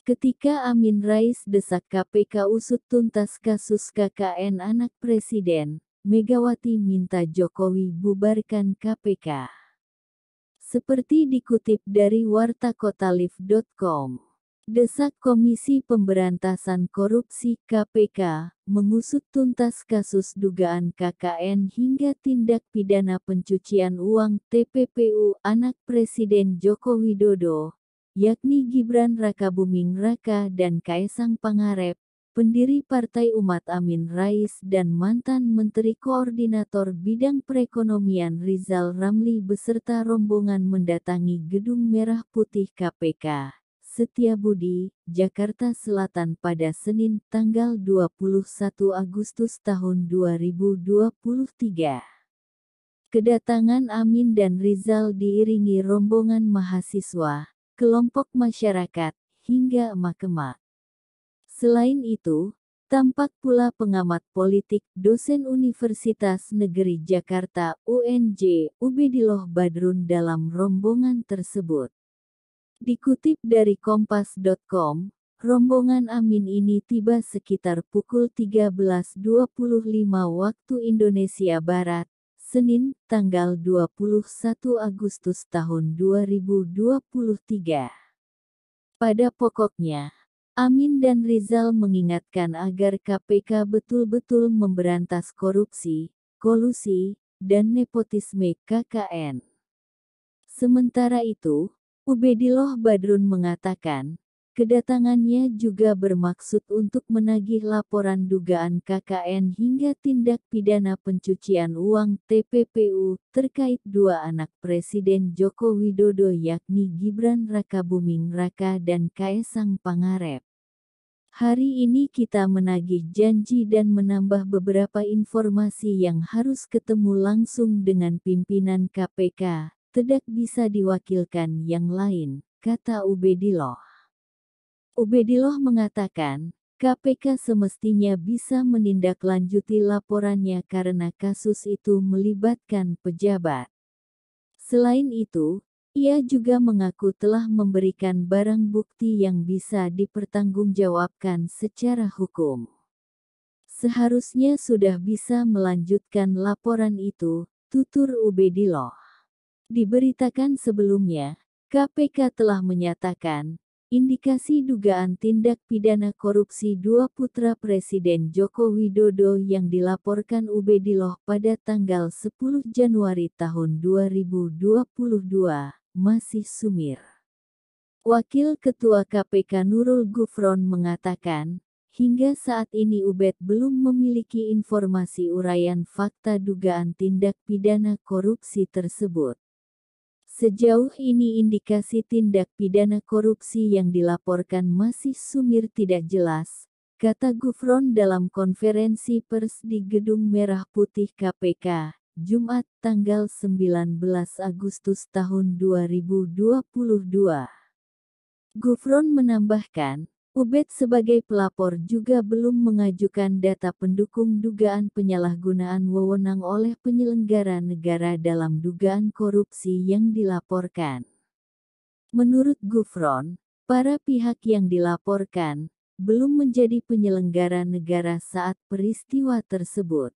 Ketika Amin Rais desak KPK usut tuntas kasus KKN anak presiden, Megawati minta Jokowi bubarkan KPK. Seperti dikutip dari wartakotalif.com, desak Komisi Pemberantasan Korupsi KPK mengusut tuntas kasus dugaan KKN hingga tindak pidana pencucian uang TPPU anak Presiden Joko Widodo yakni Gibran Raka Buming Raka dan Kaisang Pangarep, pendiri Partai Umat Amin Rais dan mantan Menteri Koordinator Bidang Perekonomian Rizal Ramli beserta rombongan mendatangi Gedung Merah Putih KPK. Setiabudi, Jakarta Selatan pada Senin tanggal 21 Agustus tahun 2023. Kedatangan Amin dan Rizal diiringi rombongan mahasiswa, kelompok masyarakat, hingga emak-emak. Selain itu, tampak pula pengamat politik, dosen Universitas Negeri Jakarta UNJ, Ubedillah Badrun dalam rombongan tersebut. Dikutip dari kompas.com, rombongan Amin ini tiba sekitar pukul 13.25 waktu Indonesia Barat, Senin, tanggal 21 Agustus tahun 2023. Pada pokoknya, Amin dan Rizal mengingatkan agar KPK betul-betul memberantas korupsi, kolusi, dan nepotisme KKN. Sementara itu, Ubedillah Badrun mengatakan, Kedatangannya juga bermaksud untuk menagih laporan dugaan KKN hingga tindak pidana pencucian uang TPPU terkait dua anak Presiden Joko Widodo yakni Gibran Rakabuming Raka dan Kaesang Pangarep. Hari ini kita menagih janji dan menambah beberapa informasi yang harus ketemu langsung dengan pimpinan KPK, tidak bisa diwakilkan yang lain, kata Ubedillah. Ubedillah mengatakan, KPK semestinya bisa menindaklanjuti laporannya karena kasus itu melibatkan pejabat. Selain itu, ia juga mengaku telah memberikan barang bukti yang bisa dipertanggungjawabkan secara hukum. Seharusnya sudah bisa melanjutkan laporan itu, tutur Ubedillah. Diberitakan sebelumnya, KPK telah menyatakan Indikasi dugaan tindak pidana korupsi dua putra Presiden Joko Widodo yang dilaporkan Ubediloh pada tanggal 10 Januari tahun 2022 masih sumir. Wakil Ketua KPK Nurul Gufron mengatakan, hingga saat ini Ubed belum memiliki informasi uraian fakta dugaan tindak pidana korupsi tersebut. Sejauh ini indikasi tindak pidana korupsi yang dilaporkan masih sumir tidak jelas, kata Gufron dalam konferensi pers di Gedung Merah Putih KPK, Jumat tanggal 19 Agustus tahun 2022. Gufron menambahkan, Ubed sebagai pelapor juga belum mengajukan data pendukung dugaan penyalahgunaan wewenang oleh penyelenggara negara dalam dugaan korupsi yang dilaporkan. Menurut Gufron, para pihak yang dilaporkan belum menjadi penyelenggara negara saat peristiwa tersebut.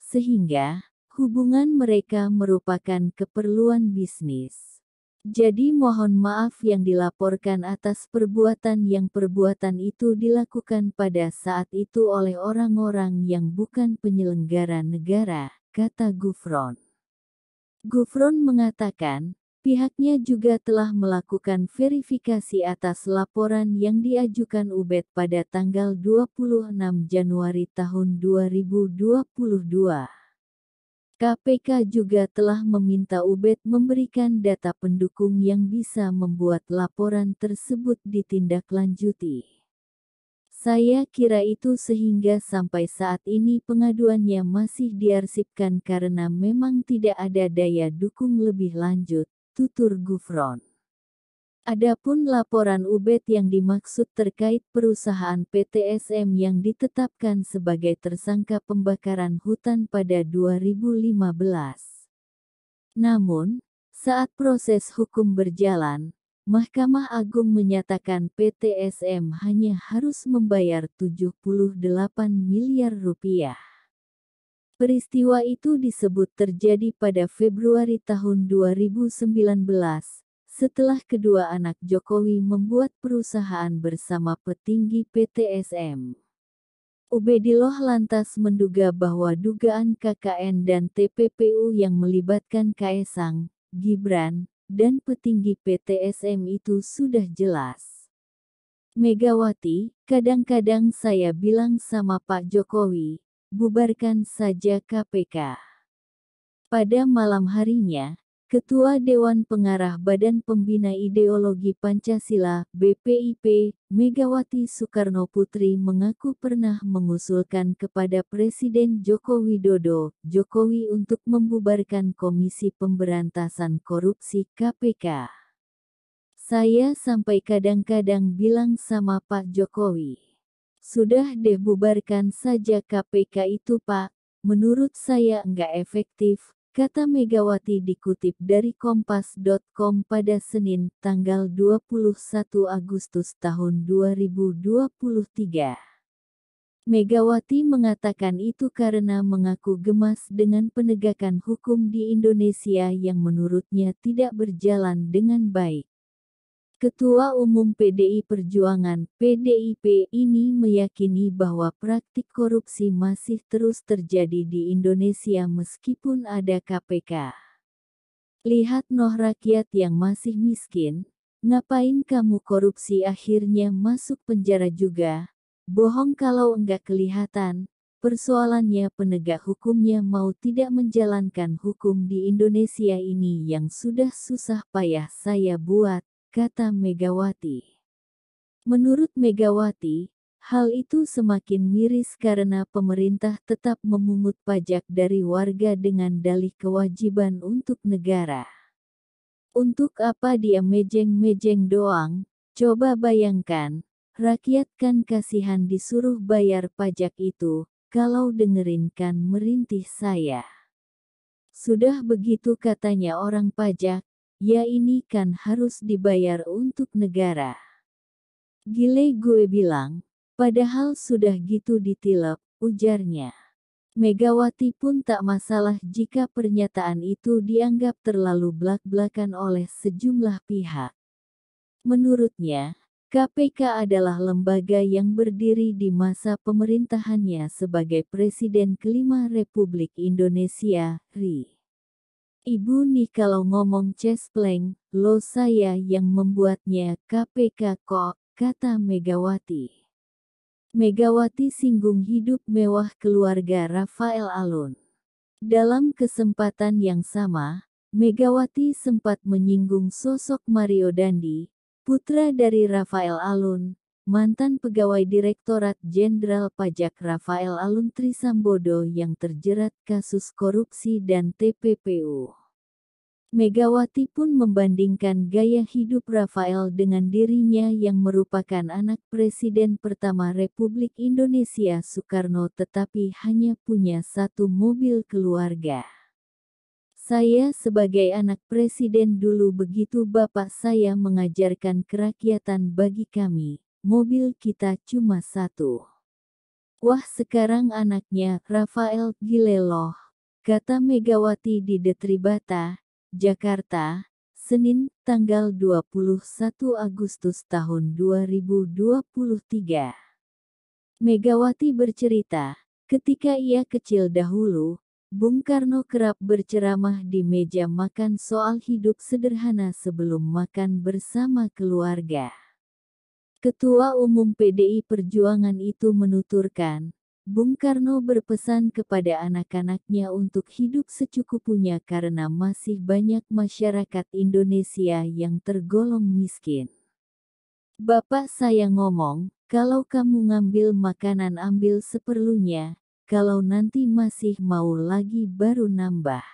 Sehingga, hubungan mereka merupakan keperluan bisnis. Jadi mohon maaf yang dilaporkan atas perbuatan yang perbuatan itu dilakukan pada saat itu oleh orang-orang yang bukan penyelenggara negara, kata Gufron. Gufron mengatakan, Pihaknya juga telah melakukan verifikasi atas laporan yang diajukan Ubed pada tanggal 26 Januari tahun 2022. KPK juga telah meminta Ubed memberikan data pendukung yang bisa membuat laporan tersebut ditindaklanjuti. Saya kira itu sehingga sampai saat ini pengaduannya masih diarsipkan karena memang tidak ada daya dukung lebih lanjut, tutur Gufron. Adapun laporan Ubed yang dimaksud terkait perusahaan PTSM yang ditetapkan sebagai tersangka pembakaran hutan pada 2015. Namun, saat proses hukum berjalan, Mahkamah Agung menyatakan PTSM hanya harus membayar 78 miliar rupiah. Peristiwa itu disebut terjadi pada Februari tahun 2019 setelah kedua anak Jokowi membuat perusahaan bersama petinggi PTSM. Ubedillah lantas menduga bahwa dugaan KKN dan TPPU yang melibatkan Kaesang, Gibran, dan petinggi PTSM itu sudah jelas. Megawati, kadang-kadang saya bilang sama Pak Jokowi, bubarkan saja KPK. Pada malam harinya, Ketua Dewan Pengarah Badan Pembina Ideologi Pancasila (BPIP), Megawati Soekarno Putri mengaku pernah mengusulkan kepada Presiden Joko Widodo, Jokowi untuk membubarkan Komisi Pemberantasan Korupsi (KPK). Saya sampai kadang-kadang bilang sama Pak Jokowi, "Sudah deh bubarkan saja KPK itu, Pak. Menurut saya enggak efektif." kata Megawati dikutip dari Kompas.com pada Senin, tanggal 21 Agustus tahun 2023. Megawati mengatakan itu karena mengaku gemas dengan penegakan hukum di Indonesia yang menurutnya tidak berjalan dengan baik. Ketua Umum PDI Perjuangan (PDIP) ini meyakini bahwa praktik korupsi masih terus terjadi di Indonesia meskipun ada KPK. Lihat noh rakyat yang masih miskin, ngapain kamu korupsi akhirnya masuk penjara juga? Bohong kalau enggak kelihatan. Persoalannya penegak hukumnya mau tidak menjalankan hukum di Indonesia ini yang sudah susah payah saya buat kata Megawati. Menurut Megawati, hal itu semakin miris karena pemerintah tetap memungut pajak dari warga dengan dalih kewajiban untuk negara. Untuk apa dia mejeng-mejeng doang? Coba bayangkan, rakyat kan kasihan disuruh bayar pajak itu, kalau dengerin kan merintih saya. Sudah begitu katanya orang pajak, Ya ini kan harus dibayar untuk negara. Gile gue bilang, padahal sudah gitu ditilap, ujarnya. Megawati pun tak masalah jika pernyataan itu dianggap terlalu belak-belakan oleh sejumlah pihak. Menurutnya, KPK adalah lembaga yang berdiri di masa pemerintahannya sebagai Presiden kelima Republik Indonesia, RI. Ibu nih kalau ngomong cespleng, lo saya yang membuatnya KPK kok, kata Megawati. Megawati singgung hidup mewah keluarga Rafael Alun. Dalam kesempatan yang sama, Megawati sempat menyinggung sosok Mario Dandi, putra dari Rafael Alun, mantan pegawai Direktorat Jenderal Pajak Rafael Alun Trisambodo yang terjerat kasus korupsi dan TPPU. Megawati pun membandingkan gaya hidup Rafael dengan dirinya yang merupakan anak Presiden pertama Republik Indonesia Soekarno tetapi hanya punya satu mobil keluarga. Saya sebagai anak Presiden dulu begitu Bapak saya mengajarkan kerakyatan bagi kami, mobil kita cuma satu. Wah sekarang anaknya, Rafael loh, kata Megawati di Detribata, Jakarta, Senin, tanggal 21 Agustus tahun 2023. Megawati bercerita, ketika ia kecil dahulu, Bung Karno kerap berceramah di meja makan soal hidup sederhana sebelum makan bersama keluarga. Ketua Umum PDI Perjuangan itu menuturkan, Bung Karno berpesan kepada anak-anaknya untuk hidup secukupnya karena masih banyak masyarakat Indonesia yang tergolong miskin. Bapak saya ngomong, kalau kamu ngambil makanan ambil seperlunya, kalau nanti masih mau lagi baru nambah.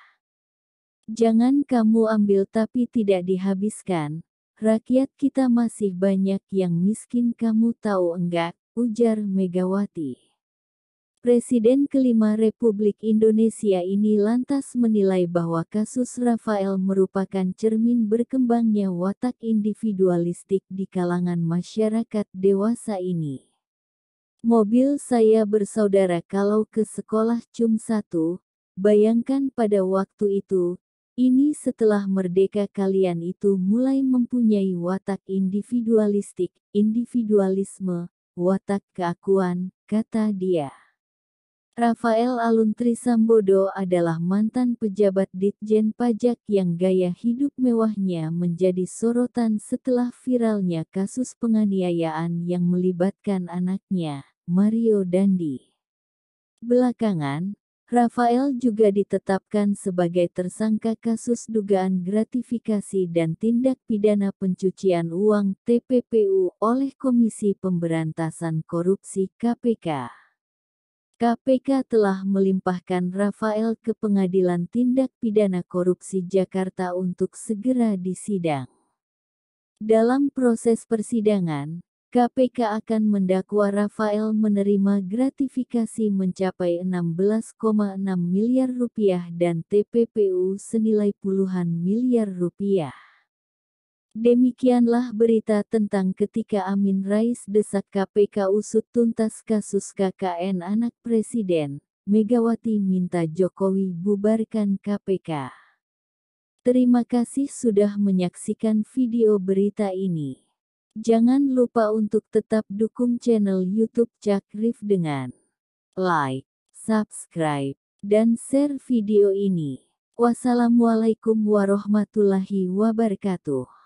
Jangan kamu ambil tapi tidak dihabiskan, rakyat kita masih banyak yang miskin kamu tahu enggak, ujar Megawati. Presiden kelima Republik Indonesia ini lantas menilai bahwa kasus Rafael merupakan cermin berkembangnya watak individualistik di kalangan masyarakat dewasa ini. Mobil saya bersaudara kalau ke sekolah cum satu, bayangkan pada waktu itu, ini setelah merdeka kalian itu mulai mempunyai watak individualistik, individualisme, watak keakuan, kata dia. Rafael Aluntri Sambodo adalah mantan pejabat Ditjen Pajak yang gaya hidup mewahnya menjadi sorotan setelah viralnya kasus penganiayaan yang melibatkan anaknya, Mario Dandi. Belakangan, Rafael juga ditetapkan sebagai tersangka kasus dugaan gratifikasi dan tindak pidana pencucian uang TPPU oleh Komisi Pemberantasan Korupsi KPK. KPK telah melimpahkan Rafael ke Pengadilan Tindak Pidana Korupsi Jakarta untuk segera disidang. Dalam proses persidangan, KPK akan mendakwa Rafael menerima gratifikasi mencapai 16,6 miliar rupiah dan TPPU senilai puluhan miliar rupiah. Demikianlah berita tentang ketika Amin Rais desak KPK usut tuntas kasus KKN anak presiden. Megawati minta Jokowi bubarkan KPK. Terima kasih sudah menyaksikan video berita ini. Jangan lupa untuk tetap dukung channel YouTube Cakrif dengan like, subscribe, dan share video ini. Wassalamualaikum warahmatullahi wabarakatuh.